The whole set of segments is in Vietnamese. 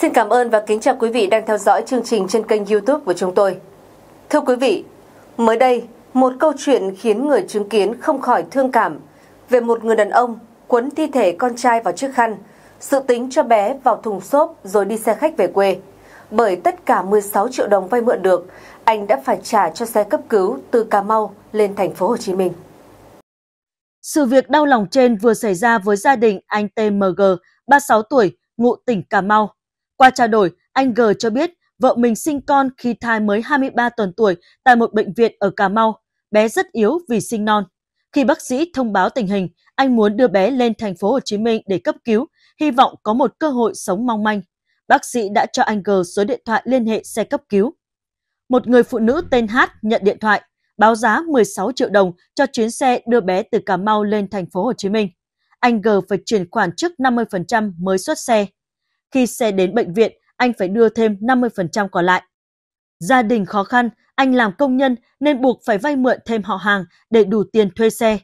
Xin cảm ơn và kính chào quý vị đang theo dõi chương trình trên kênh YouTube của chúng tôi. Thưa quý vị, mới đây, một câu chuyện khiến người chứng kiến không khỏi thương cảm về một người đàn ông quấn thi thể con trai vào chiếc khăn, dự tính cho bé vào thùng xốp rồi đi xe khách về quê. Bởi tất cả 16 triệu đồng vay mượn được, anh đã phải trả cho xe cấp cứu từ Cà Mau lên thành phố Hồ Chí Minh. Sự việc đau lòng trên vừa xảy ra với gia đình anh TMG, 36 tuổi, ngụ tỉnh Cà Mau. Qua trao đổi, anh G cho biết vợ mình sinh con khi thai mới 23 tuần tuổi tại một bệnh viện ở Cà Mau. Bé rất yếu vì sinh non. Khi bác sĩ thông báo tình hình, anh muốn đưa bé lên thành phố Hồ Chí Minh để cấp cứu, hy vọng có một cơ hội sống mong manh. Bác sĩ đã cho anh G số điện thoại liên hệ xe cấp cứu. Một người phụ nữ tên H nhận điện thoại, báo giá 16 triệu đồng cho chuyến xe đưa bé từ Cà Mau lên thành phố Hồ Chí Minh. Anh G phải chuyển khoản trước 50% mới xuất xe. Khi xe đến bệnh viện, anh phải đưa thêm 50% còn lại. Gia đình khó khăn, anh làm công nhân nên buộc phải vay mượn thêm họ hàng để đủ tiền thuê xe.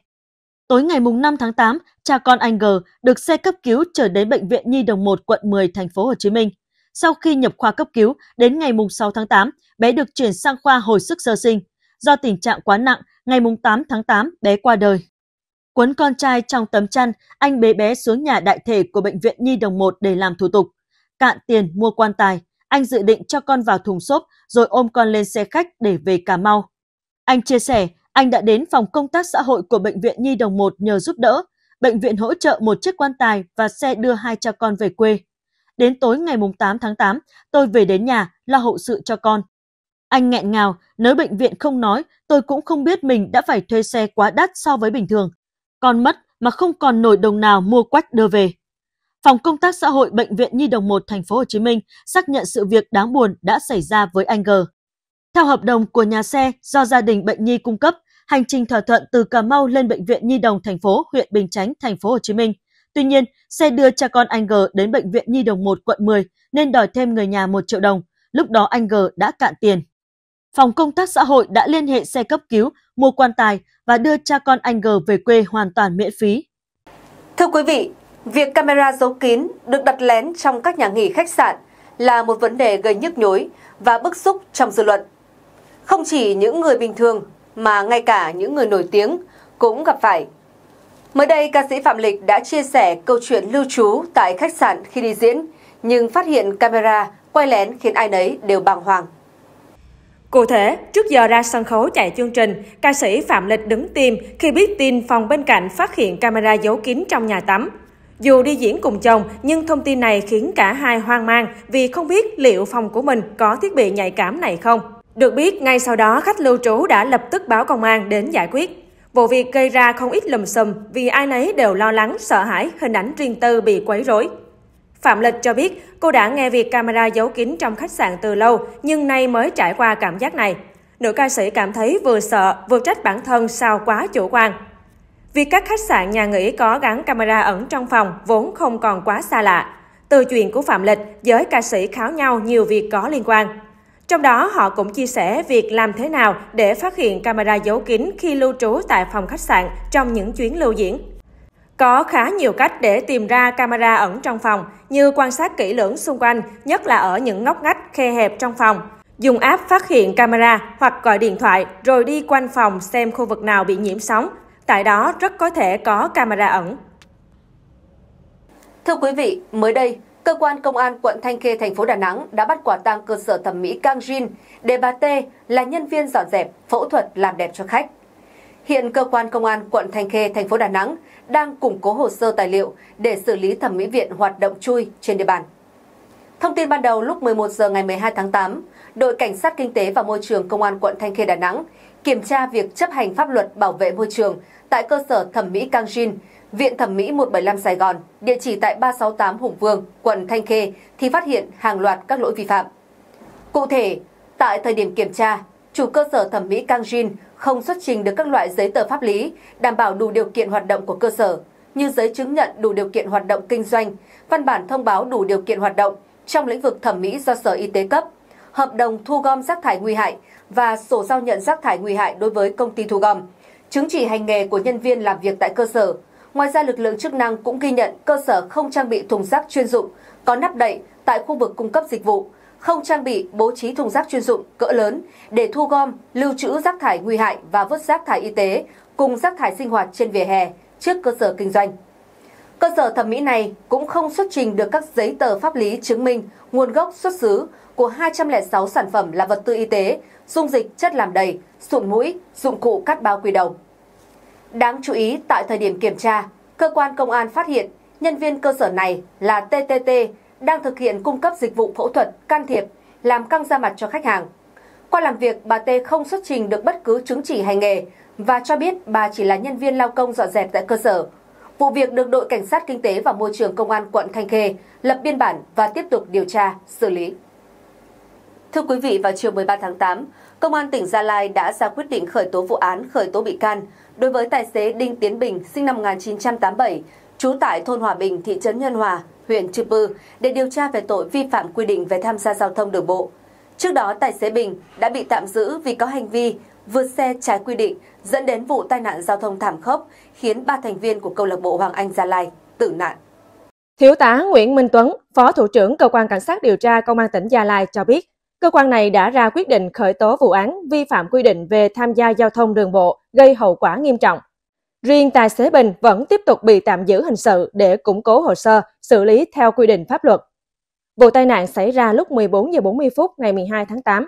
Tối ngày 5 tháng 8, cha con anh G được xe cấp cứu trở đến bệnh viện Nhi đồng 1 quận 10 thành phố Hồ Chí Minh. Sau khi nhập khoa cấp cứu, đến ngày 6 tháng 8, bé được chuyển sang khoa hồi sức sơ sinh. Do tình trạng quá nặng, ngày 8 tháng 8 bé qua đời. Quấn con trai trong tấm chăn, anh bế bé xuống nhà đại thể của bệnh viện Nhi đồng 1 để làm thủ tục cạn tiền mua quan tài, anh dự định cho con vào thùng xốp rồi ôm con lên xe khách để về Cà Mau. Anh chia sẻ, anh đã đến phòng công tác xã hội của Bệnh viện Nhi Đồng 1 nhờ giúp đỡ. Bệnh viện hỗ trợ một chiếc quan tài và xe đưa hai cha con về quê. Đến tối ngày 8 tháng 8, tôi về đến nhà lo hậu sự cho con. Anh nghẹn ngào, nếu bệnh viện không nói, tôi cũng không biết mình đã phải thuê xe quá đắt so với bình thường. Con mất mà không còn nổi đồng nào mua quách đưa về. Phòng công tác xã hội bệnh viện Nhi đồng 1 thành phố Hồ Chí Minh xác nhận sự việc đáng buồn đã xảy ra với anh G. Theo hợp đồng của nhà xe do gia đình bệnh nhi cung cấp, hành trình thỏa thuận từ Cà Mau lên bệnh viện Nhi đồng thành phố, huyện Bình Chánh, thành phố Hồ Chí Minh. Tuy nhiên, xe đưa cha con anh G đến bệnh viện Nhi đồng 1 quận 10 nên đòi thêm người nhà 1 triệu đồng. Lúc đó anh G đã cạn tiền. Phòng công tác xã hội đã liên hệ xe cấp cứu, mua quan tài và đưa cha con anh G về quê hoàn toàn miễn phí. Thưa quý vị, Việc camera giấu kín được đặt lén trong các nhà nghỉ khách sạn là một vấn đề gây nhức nhối và bức xúc trong dư luận. Không chỉ những người bình thường mà ngay cả những người nổi tiếng cũng gặp phải. Mới đây, ca sĩ Phạm Lịch đã chia sẻ câu chuyện lưu trú tại khách sạn khi đi diễn, nhưng phát hiện camera quay lén khiến ai nấy đều bàng hoàng. Cụ thể, trước giờ ra sân khấu chạy chương trình, ca sĩ Phạm Lịch đứng tim khi biết tin phòng bên cạnh phát hiện camera giấu kín trong nhà tắm. Dù đi diễn cùng chồng, nhưng thông tin này khiến cả hai hoang mang vì không biết liệu phòng của mình có thiết bị nhạy cảm này không. Được biết, ngay sau đó khách lưu trú đã lập tức báo công an đến giải quyết. Vụ việc gây ra không ít lùm xùm vì ai nấy đều lo lắng, sợ hãi hình ảnh riêng tư bị quấy rối. Phạm Lịch cho biết cô đã nghe việc camera giấu kín trong khách sạn từ lâu nhưng nay mới trải qua cảm giác này. Nữ ca sĩ cảm thấy vừa sợ vừa trách bản thân sao quá chủ quan. Việc các khách sạn nhà nghỉ có gắn camera ẩn trong phòng vốn không còn quá xa lạ. Từ chuyện của Phạm Lịch, giới ca sĩ kháo nhau nhiều việc có liên quan. Trong đó, họ cũng chia sẻ việc làm thế nào để phát hiện camera giấu kín khi lưu trú tại phòng khách sạn trong những chuyến lưu diễn. Có khá nhiều cách để tìm ra camera ẩn trong phòng, như quan sát kỹ lưỡng xung quanh, nhất là ở những ngóc ngách, khe hẹp trong phòng. Dùng app phát hiện camera hoặc gọi điện thoại rồi đi quanh phòng xem khu vực nào bị nhiễm sóng, Tại đó rất có thể có camera ẩn. Thưa quý vị, mới đây, cơ quan công an quận Thanh Khê thành phố Đà Nẵng đã bắt quả tang cơ sở thẩm mỹ Kang Jin để bà T là nhân viên dọn dẹp, phẫu thuật làm đẹp cho khách. Hiện cơ quan công an quận Thanh Khê thành phố Đà Nẵng đang củng cố hồ sơ tài liệu để xử lý thẩm mỹ viện hoạt động chui trên địa bàn. Thông tin ban đầu lúc 11 giờ ngày 12 tháng 8, đội cảnh sát kinh tế và môi trường công an quận Thanh Khê Đà Nẵng kiểm tra việc chấp hành pháp luật bảo vệ môi trường tại cơ sở thẩm mỹ Cang Jin, Viện Thẩm mỹ 175 Sài Gòn, địa chỉ tại 368 Hùng Vương, quận Thanh Khê thì phát hiện hàng loạt các lỗi vi phạm. Cụ thể, tại thời điểm kiểm tra, chủ cơ sở thẩm mỹ Cang Jin không xuất trình được các loại giấy tờ pháp lý đảm bảo đủ điều kiện hoạt động của cơ sở như giấy chứng nhận đủ điều kiện hoạt động kinh doanh, văn bản thông báo đủ điều kiện hoạt động trong lĩnh vực thẩm mỹ do Sở Y tế cấp, hợp đồng thu gom rác thải nguy hại và sổ giao nhận rác thải nguy hại đối với công ty thu gom, chứng chỉ hành nghề của nhân viên làm việc tại cơ sở. Ngoài ra, lực lượng chức năng cũng ghi nhận cơ sở không trang bị thùng rác chuyên dụng có nắp đậy tại khu vực cung cấp dịch vụ, không trang bị bố trí thùng rác chuyên dụng cỡ lớn để thu gom, lưu trữ rác thải nguy hại và vứt rác thải y tế cùng rác thải sinh hoạt trên vỉa hè trước cơ sở kinh doanh. Cơ sở thẩm mỹ này cũng không xuất trình được các giấy tờ pháp lý chứng minh nguồn gốc xuất xứ của 206 sản phẩm là vật tư y tế, dung dịch chất làm đầy, sụn mũi, dụng cụ cắt bao quy đồng. Đáng chú ý, tại thời điểm kiểm tra, cơ quan công an phát hiện nhân viên cơ sở này là TTT đang thực hiện cung cấp dịch vụ phẫu thuật can thiệp làm căng da mặt cho khách hàng. Qua làm việc, bà T không xuất trình được bất cứ chứng chỉ hành nghề và cho biết bà chỉ là nhân viên lao công dọn dẹp tại cơ sở. Vụ việc được đội cảnh sát kinh tế và môi trường công an quận Thanh Khê lập biên bản và tiếp tục điều tra, xử lý. Thưa quý vị, vào chiều 13 tháng 8, Công an tỉnh Gia Lai đã ra quyết định khởi tố vụ án khởi tố bị can đối với tài xế Đinh Tiến Bình sinh năm 1987, trú tại thôn Hòa Bình, thị trấn Nhân Hòa, huyện Chư Pư để điều tra về tội vi phạm quy định về tham gia giao thông đường bộ. Trước đó, tài xế Bình đã bị tạm giữ vì có hành vi vượt xe trái quy định dẫn đến vụ tai nạn giao thông thảm khốc khiến ba thành viên của câu lạc bộ Hoàng Anh Gia Lai tử nạn. Thiếu tá Nguyễn Minh Tuấn, Phó Thủ trưởng Cơ quan Cảnh sát điều tra Công an tỉnh Gia Lai cho biết, Cơ quan này đã ra quyết định khởi tố vụ án vi phạm quy định về tham gia giao thông đường bộ gây hậu quả nghiêm trọng. Riêng tài xế Bình vẫn tiếp tục bị tạm giữ hình sự để củng cố hồ sơ, xử lý theo quy định pháp luật. Vụ tai nạn xảy ra lúc 14 giờ 40 phút ngày 12 tháng 8.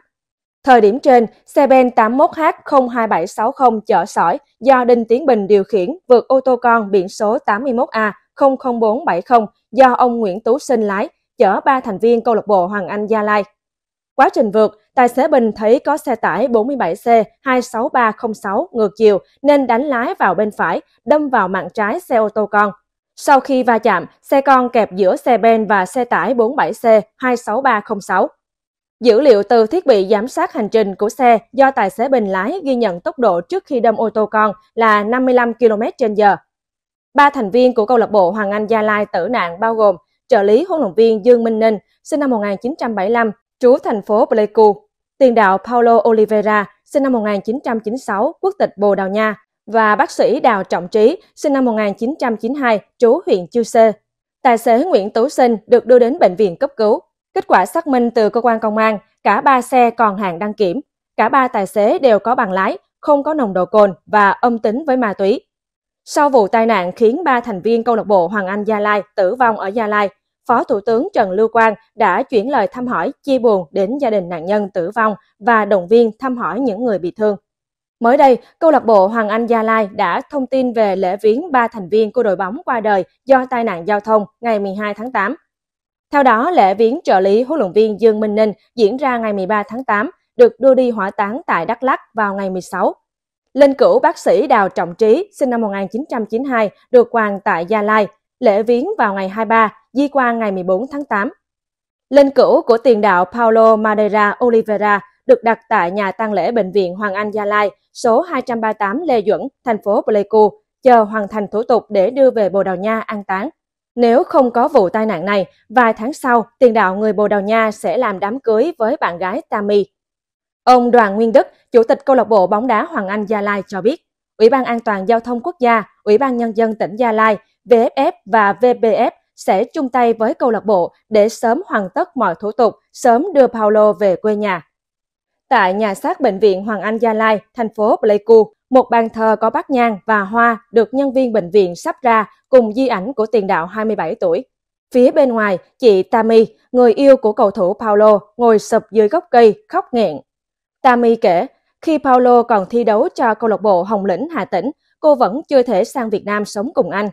Thời điểm trên, xe Ben 81H02760 chở sỏi do Đinh Tiến Bình điều khiển vượt ô tô con biển số 81A00470 do ông Nguyễn Tú Sinh lái, chở ba thành viên câu lạc bộ Hoàng Anh Gia Lai Quá trình vượt, tài xế Bình thấy có xe tải 47C 26306 ngược chiều nên đánh lái vào bên phải, đâm vào mạng trái xe ô tô con. Sau khi va chạm, xe con kẹp giữa xe ben và xe tải 47C 26306. Dữ liệu từ thiết bị giám sát hành trình của xe do tài xế Bình lái ghi nhận tốc độ trước khi đâm ô tô con là 55 km/h. Ba thành viên của câu lạc bộ Hoàng Anh Gia Lai tử nạn bao gồm trợ lý huấn luyện viên Dương Minh Ninh, sinh năm 1975, trú thành phố Pleiku. Tiền đạo Paulo Oliveira, sinh năm 1996, quốc tịch Bồ Đào Nha, và bác sĩ Đào Trọng Trí, sinh năm 1992, trú huyện Chư Sê. Tài xế Nguyễn Tú Sinh được đưa đến bệnh viện cấp cứu. Kết quả xác minh từ cơ quan công an, cả ba xe còn hàng đăng kiểm. Cả ba tài xế đều có bằng lái, không có nồng độ cồn và âm tính với ma túy. Sau vụ tai nạn khiến ba thành viên câu lạc bộ Hoàng Anh Gia Lai tử vong ở Gia Lai, Phó Thủ tướng Trần Lưu Quang đã chuyển lời thăm hỏi chia buồn đến gia đình nạn nhân tử vong và động viên thăm hỏi những người bị thương. Mới đây, câu lạc bộ Hoàng Anh Gia Lai đã thông tin về lễ viếng ba thành viên của đội bóng qua đời do tai nạn giao thông ngày 12 tháng 8. Theo đó, lễ viếng trợ lý huấn luyện viên Dương Minh Ninh diễn ra ngày 13 tháng 8, được đưa đi hỏa táng tại Đắk Lắk vào ngày 16. Linh cữu bác sĩ Đào Trọng Trí, sinh năm 1992, được quàng tại Gia Lai. Lễ viếng vào ngày 23 di quan ngày 14 tháng 8. Linh cữu của tiền đạo Paulo Madeira Oliveira được đặt tại nhà tang lễ Bệnh viện Hoàng Anh Gia Lai, số 238 Lê Duẩn, thành phố Pleiku, chờ hoàn thành thủ tục để đưa về Bồ Đào Nha an táng. Nếu không có vụ tai nạn này, vài tháng sau, tiền đạo người Bồ Đào Nha sẽ làm đám cưới với bạn gái Tammy. Ông Đoàn Nguyên Đức, Chủ tịch câu lạc bộ bóng đá Hoàng Anh Gia Lai cho biết, Ủy ban An toàn Giao thông Quốc gia, Ủy ban Nhân dân tỉnh Gia Lai, VFF và VBF sẽ chung tay với câu lạc bộ để sớm hoàn tất mọi thủ tục, sớm đưa Paulo về quê nhà. Tại nhà xác bệnh viện Hoàng Anh Gia Lai, thành phố Pleiku, một bàn thờ có bát nhang và hoa được nhân viên bệnh viện sắp ra cùng di ảnh của tiền đạo 27 tuổi. Phía bên ngoài, chị Tammy, người yêu của cầu thủ Paulo, ngồi sụp dưới gốc cây, khóc nghẹn. Tammy kể, khi Paulo còn thi đấu cho câu lạc bộ Hồng Lĩnh Hà Tĩnh, cô vẫn chưa thể sang Việt Nam sống cùng anh.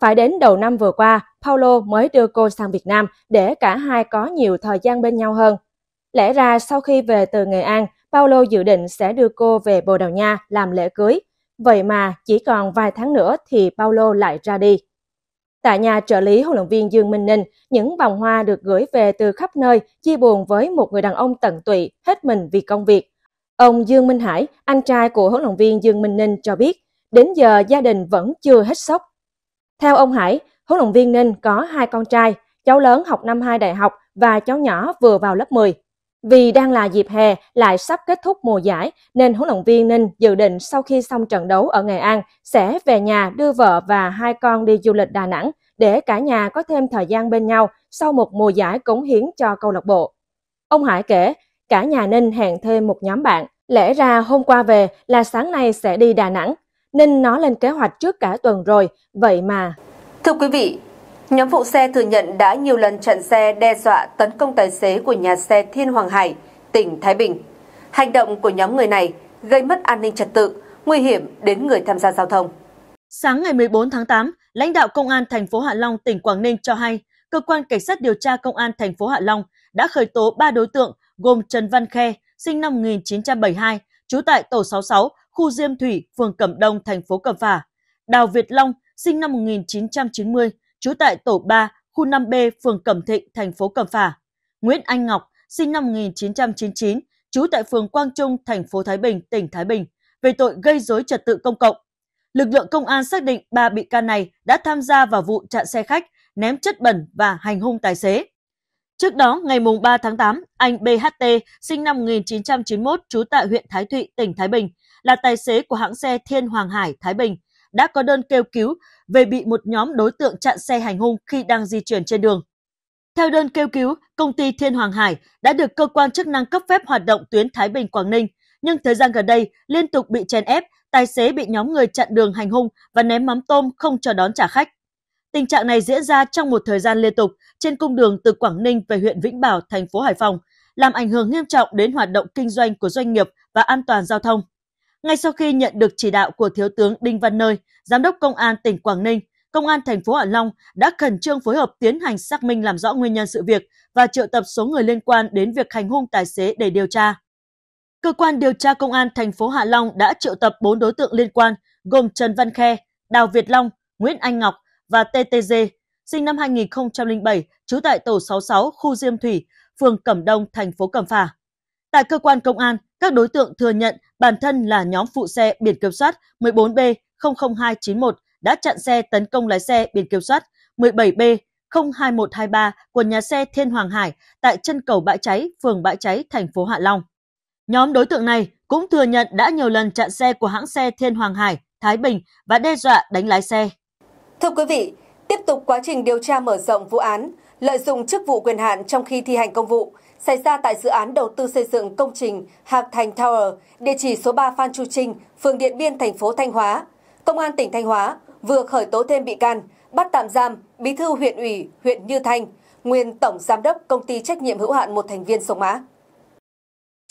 Phải đến đầu năm vừa qua, Paulo mới đưa cô sang Việt Nam để cả hai có nhiều thời gian bên nhau hơn. Lẽ ra sau khi về từ Nghệ An, Paulo dự định sẽ đưa cô về Bồ Đào Nha làm lễ cưới. Vậy mà chỉ còn vài tháng nữa thì Paulo lại ra đi. Tại nhà trợ lý huấn luyện viên Dương Minh Ninh, những vòng hoa được gửi về từ khắp nơi chia buồn với một người đàn ông tận tụy, hết mình vì công việc. Ông Dương Minh Hải, anh trai của huấn luyện viên Dương Minh Ninh cho biết, đến giờ gia đình vẫn chưa hết sốc theo ông Hải, huấn luyện viên Ninh có hai con trai, cháu lớn học năm 2 đại học và cháu nhỏ vừa vào lớp 10. Vì đang là dịp hè lại sắp kết thúc mùa giải nên huấn luyện viên Ninh dự định sau khi xong trận đấu ở Nghệ An sẽ về nhà đưa vợ và hai con đi du lịch Đà Nẵng để cả nhà có thêm thời gian bên nhau sau một mùa giải cống hiến cho câu lạc bộ. Ông Hải kể, cả nhà Ninh hẹn thêm một nhóm bạn. Lẽ ra hôm qua về là sáng nay sẽ đi Đà Nẵng nên nó lên kế hoạch trước cả tuần rồi, vậy mà. Thưa quý vị, nhóm phụ xe thừa nhận đã nhiều lần chặn xe đe dọa tấn công tài xế của nhà xe Thiên Hoàng Hải, tỉnh Thái Bình. Hành động của nhóm người này gây mất an ninh trật tự, nguy hiểm đến người tham gia giao thông. Sáng ngày 14 tháng 8, lãnh đạo công an thành phố Hạ Long tỉnh Quảng Ninh cho hay, cơ quan cảnh sát điều tra công an thành phố Hạ Long đã khởi tố 3 đối tượng gồm Trần Văn Khe, sinh năm 1972, trú tại tổ 66, khu Diêm Thủy, phường Cẩm Đông, thành phố Cẩm Phả. Đào Việt Long, sinh năm 1990, trú tại tổ 3, khu 5B, phường Cẩm Thịnh, thành phố Cẩm Phả. Nguyễn Anh Ngọc, sinh năm 1999, trú tại phường Quang Trung, thành phố Thái Bình, tỉnh Thái Bình, về tội gây dối trật tự công cộng. Lực lượng công an xác định ba bị can này đã tham gia vào vụ chặn xe khách, ném chất bẩn và hành hung tài xế. Trước đó, ngày 3 tháng 8, anh BHT, sinh năm 1991, trú tại huyện Thái Thụy, tỉnh Thái Bình, là tài xế của hãng xe Thiên Hoàng Hải, Thái Bình, đã có đơn kêu cứu về bị một nhóm đối tượng chặn xe hành hung khi đang di chuyển trên đường. Theo đơn kêu cứu, công ty Thiên Hoàng Hải đã được cơ quan chức năng cấp phép hoạt động tuyến Thái Bình Quảng Ninh, nhưng thời gian gần đây liên tục bị chèn ép, tài xế bị nhóm người chặn đường hành hung và ném mắm tôm không cho đón trả khách. Tình trạng này diễn ra trong một thời gian liên tục trên cung đường từ Quảng Ninh về huyện Vĩnh Bảo, thành phố Hải Phòng, làm ảnh hưởng nghiêm trọng đến hoạt động kinh doanh của doanh nghiệp và an toàn giao thông. Ngay sau khi nhận được chỉ đạo của Thiếu tướng Đinh Văn Nơi, Giám đốc Công an tỉnh Quảng Ninh, Công an thành phố Hạ Long đã khẩn trương phối hợp tiến hành xác minh làm rõ nguyên nhân sự việc và triệu tập số người liên quan đến việc hành hung tài xế để điều tra. Cơ quan điều tra Công an thành phố Hạ Long đã triệu tập 4 đối tượng liên quan gồm Trần Văn Khe, Đào Việt Long, Nguyễn Anh Ngọc và TTG, sinh năm 2007, trú tại tổ 66 khu Diêm Thủy, phường Cẩm Đông, thành phố Cẩm Phả. Tại cơ quan công an, các đối tượng thừa nhận bản thân là nhóm phụ xe biển kiểm soát 14B00291 đã chặn xe tấn công lái xe biển kiểm soát 17B 02123 của nhà xe Thiên Hoàng Hải tại chân cầu Bãi Cháy, phường Bãi Cháy, thành phố Hạ Long. Nhóm đối tượng này cũng thừa nhận đã nhiều lần chặn xe của hãng xe Thiên Hoàng Hải, Thái Bình và đe dọa đánh lái xe. Thưa quý vị, tiếp tục quá trình điều tra mở rộng vụ án, lợi dụng chức vụ quyền hạn trong khi thi hành công vụ, xảy ra tại dự án đầu tư xây dựng công trình Hạc Thành Tower, địa chỉ số 3 Phan Chu Trinh, phường Điện Biên, thành phố Thanh Hóa. Công an tỉnh Thanh Hóa vừa khởi tố thêm bị can, bắt tạm giam bí thư huyện ủy, huyện Như Thanh, nguyên tổng giám đốc công ty trách nhiệm hữu hạn một thành viên Sông Mã.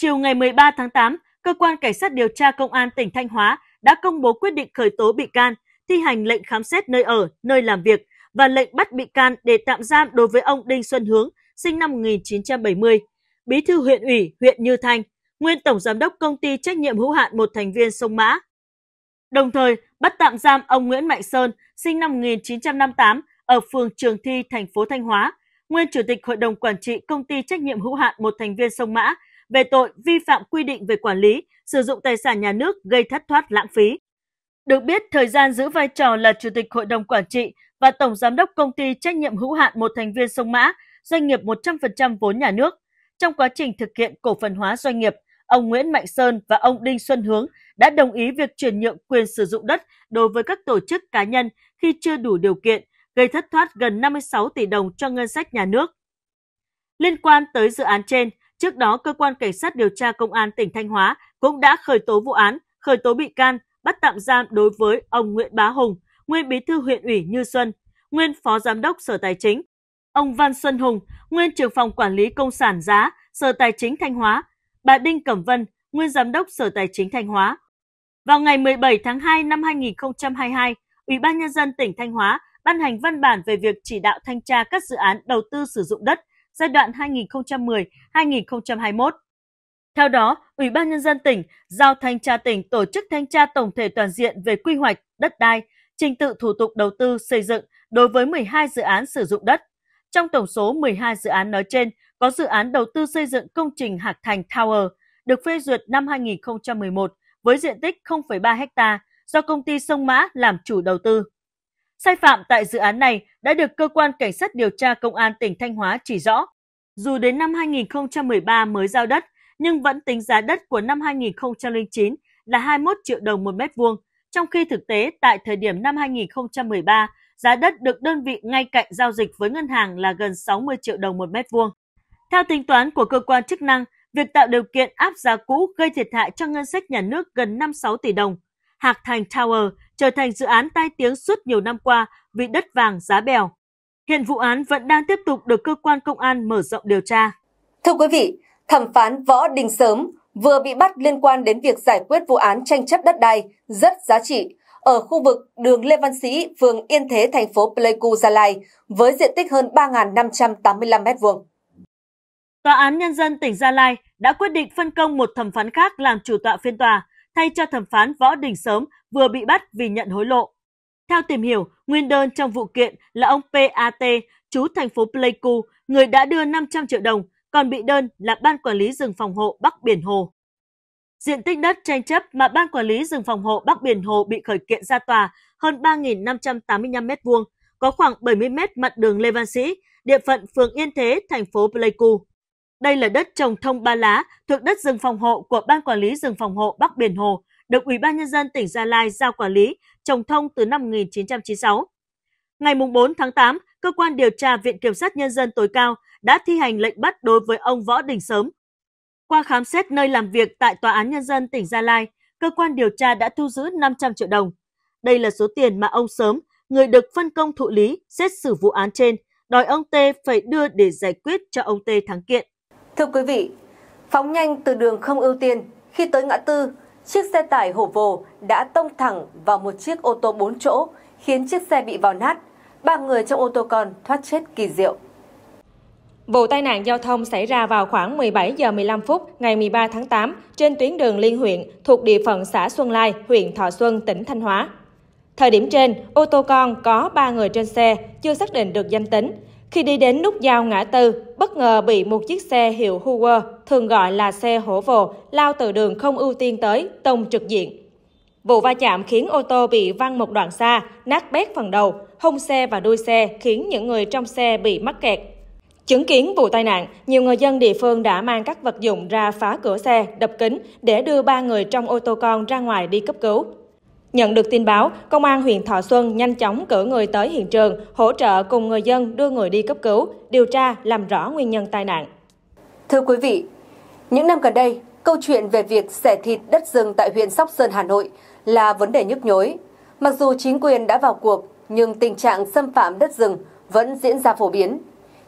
Chiều ngày 13 tháng 8, cơ quan cảnh sát điều tra công an tỉnh Thanh Hóa đã công bố quyết định khởi tố bị can, thi hành lệnh khám xét nơi ở, nơi làm việc và lệnh bắt bị can để tạm giam đối với ông Đinh Xuân Hướng, sinh năm 1970, bí thư huyện ủy huyện Như Thanh, nguyên tổng giám đốc công ty trách nhiệm hữu hạn một thành viên Sông Mã. Đồng thời, bắt tạm giam ông Nguyễn Mạnh Sơn, sinh năm 1958, ở phường Trường Thi, thành phố Thanh Hóa, nguyên chủ tịch hội đồng quản trị công ty trách nhiệm hữu hạn một thành viên Sông Mã về tội vi phạm quy định về quản lý, sử dụng tài sản nhà nước gây thất thoát lãng phí. Được biết, thời gian giữ vai trò là Chủ tịch Hội đồng Quản trị và Tổng Giám đốc Công ty Trách nhiệm hữu hạn một thành viên Sông Mã, doanh nghiệp 100% vốn nhà nước. Trong quá trình thực hiện cổ phần hóa doanh nghiệp, ông Nguyễn Mạnh Sơn và ông Đinh Xuân Hướng đã đồng ý việc chuyển nhượng quyền sử dụng đất đối với các tổ chức cá nhân khi chưa đủ điều kiện, gây thất thoát gần 56 tỷ đồng cho ngân sách nhà nước. Liên quan tới dự án trên, trước đó cơ quan cảnh sát điều tra công an tỉnh Thanh Hóa cũng đã khởi tố vụ án, khởi tố bị can bắt tạm giam đối với ông Nguyễn Bá Hùng, nguyên bí thư huyện ủy Như Xuân, nguyên phó giám đốc Sở Tài chính, ông Văn Xuân Hùng, nguyên trưởng phòng quản lý công sản giá Sở Tài chính Thanh Hóa, bà Đinh Cẩm Vân, nguyên giám đốc Sở Tài chính Thanh Hóa. Vào ngày 17 tháng 2 năm 2022, Ủy ban nhân dân tỉnh Thanh Hóa ban hành văn bản về việc chỉ đạo thanh tra các dự án đầu tư sử dụng đất giai đoạn 2010-2021. Theo đó, Ủy ban Nhân dân tỉnh giao thanh tra tỉnh tổ chức thanh tra tổng thể toàn diện về quy hoạch, đất đai, trình tự thủ tục đầu tư xây dựng đối với 12 dự án sử dụng đất. Trong tổng số 12 dự án nói trên, có dự án đầu tư xây dựng công trình Hạc Thành Tower được phê duyệt năm 2011 với diện tích 0,3 ha do công ty Sông Mã làm chủ đầu tư. Sai phạm tại dự án này đã được cơ quan cảnh sát điều tra công an tỉnh Thanh Hóa chỉ rõ. Dù đến năm 2013 mới giao đất, nhưng vẫn tính giá đất của năm 2009 là 21 triệu đồng một mét vuông, trong khi thực tế tại thời điểm năm 2013, giá đất được đơn vị ngay cạnh giao dịch với ngân hàng là gần 60 triệu đồng một mét vuông. Theo tính toán của cơ quan chức năng, việc tạo điều kiện áp giá cũ gây thiệt hại cho ngân sách nhà nước gần 56 tỷ đồng. Hạc Thành Tower trở thành dự án tai tiếng suốt nhiều năm qua vì đất vàng giá bèo. Hiện vụ án vẫn đang tiếp tục được cơ quan công an mở rộng điều tra. Thưa quý vị, thẩm phán Võ Đình Sớm vừa bị bắt liên quan đến việc giải quyết vụ án tranh chấp đất đai rất giá trị ở khu vực đường Lê Văn Sĩ, phường Yên Thế, thành phố Pleiku, Gia Lai, với diện tích hơn 3.585 m2. Tòa án Nhân dân tỉnh Gia Lai đã quyết định phân công một thẩm phán khác làm chủ tọa phiên tòa, thay cho thẩm phán Võ Đình Sớm vừa bị bắt vì nhận hối lộ. Theo tìm hiểu, nguyên đơn trong vụ kiện là ông PAT, chú thành phố Pleiku, người đã đưa 500 triệu đồng còn bị đơn là Ban Quản lý rừng phòng hộ Bắc Biển Hồ. Diện tích đất tranh chấp mà Ban Quản lý rừng phòng hộ Bắc Biển Hồ bị khởi kiện ra tòa hơn 3.585 m2, có khoảng 70 m mặt đường Lê Văn Sĩ, địa phận phường Yên Thế, thành phố Pleiku. Đây là đất trồng thông ba lá thuộc đất rừng phòng hộ của Ban Quản lý rừng phòng hộ Bắc Biển Hồ, được Ủy ban Nhân dân tỉnh Gia Lai giao quản lý trồng thông từ năm 1996. Ngày 4 tháng 8, cơ quan điều tra Viện Kiểm sát Nhân dân tối cao đã thi hành lệnh bắt đối với ông Võ Đình Sớm. Qua khám xét nơi làm việc tại Tòa án Nhân dân tỉnh Gia Lai, cơ quan điều tra đã thu giữ 500 triệu đồng. Đây là số tiền mà ông Sớm, người được phân công thụ lý, xét xử vụ án trên, đòi ông T phải đưa để giải quyết cho ông T thắng kiện. Thưa quý vị, phóng nhanh từ đường không ưu tiên, khi tới ngã tư, chiếc xe tải hổ vồ đã tông thẳng vào một chiếc ô tô 4 chỗ, khiến chiếc xe bị vào nát, ba người trong ô tô con thoát chết kỳ diệu. Vụ tai nạn giao thông xảy ra vào khoảng 17 giờ 15 phút ngày 13 tháng 8 trên tuyến đường liên huyện thuộc địa phận xã Xuân Lai, huyện Thọ Xuân, tỉnh Thanh Hóa. Thời điểm trên, ô tô con có 3 người trên xe, chưa xác định được danh tính. Khi đi đến nút giao ngã tư, bất ngờ bị một chiếc xe hiệu Hoover, thường gọi là xe hổ vồ, lao từ đường không ưu tiên tới, tông trực diện. Vụ va chạm khiến ô tô bị văng một đoạn xa, nát bét phần đầu, hông xe và đuôi xe khiến những người trong xe bị mắc kẹt. Chứng kiến vụ tai nạn, nhiều người dân địa phương đã mang các vật dụng ra phá cửa xe, đập kính để đưa ba người trong ô tô con ra ngoài đi cấp cứu. Nhận được tin báo, công an huyện Thọ Xuân nhanh chóng cử người tới hiện trường, hỗ trợ cùng người dân đưa người đi cấp cứu, điều tra làm rõ nguyên nhân tai nạn. Thưa quý vị, những năm gần đây, câu chuyện về việc xẻ thịt đất rừng tại huyện Sóc Sơn, Hà Nội là vấn đề nhức nhối. Mặc dù chính quyền đã vào cuộc, nhưng tình trạng xâm phạm đất rừng vẫn diễn ra phổ biến.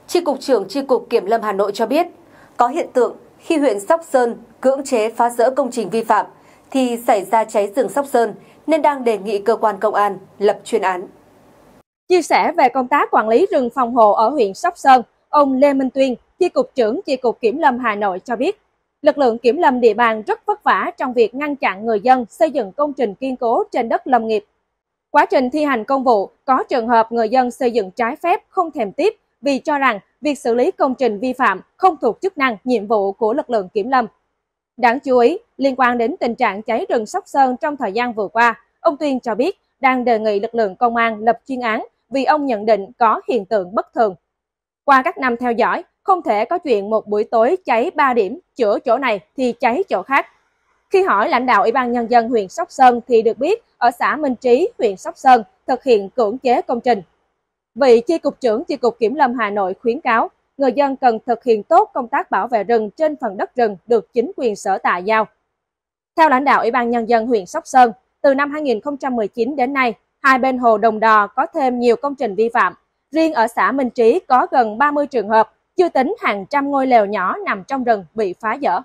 Tri Cục trưởng Tri Cục Kiểm Lâm Hà Nội cho biết, có hiện tượng khi huyện Sóc Sơn cưỡng chế phá rỡ công trình vi phạm thì xảy ra cháy rừng Sóc Sơn nên đang đề nghị cơ quan công an lập chuyên án. Chia sẻ về công tác quản lý rừng phòng hộ ở huyện Sóc Sơn, ông Lê Minh Tuyên, Chi cục trưởng Chi cục Kiểm lâm Hà Nội cho biết, lực lượng kiểm lâm địa bàn rất vất vả trong việc ngăn chặn người dân xây dựng công trình kiên cố trên đất lâm nghiệp Quá trình thi hành công vụ, có trường hợp người dân xây dựng trái phép không thèm tiếp vì cho rằng việc xử lý công trình vi phạm không thuộc chức năng, nhiệm vụ của lực lượng kiểm lâm. Đáng chú ý, liên quan đến tình trạng cháy rừng Sóc Sơn trong thời gian vừa qua, ông Tuyên cho biết đang đề nghị lực lượng công an lập chuyên án vì ông nhận định có hiện tượng bất thường. Qua các năm theo dõi, không thể có chuyện một buổi tối cháy 3 điểm, chữa chỗ này thì cháy chỗ khác khi hỏi lãnh đạo Ủy ban Nhân dân huyện Sóc Sơn thì được biết ở xã Minh Trí, huyện Sóc Sơn thực hiện cưỡng chế công trình. Vị chi cục trưởng chi cục kiểm lâm Hà Nội khuyến cáo người dân cần thực hiện tốt công tác bảo vệ rừng trên phần đất rừng được chính quyền sở tại giao. Theo lãnh đạo Ủy ban Nhân dân huyện Sóc Sơn, từ năm 2019 đến nay, hai bên hồ Đồng Đò có thêm nhiều công trình vi phạm. Riêng ở xã Minh Trí có gần 30 trường hợp, chưa tính hàng trăm ngôi lều nhỏ nằm trong rừng bị phá dỡ.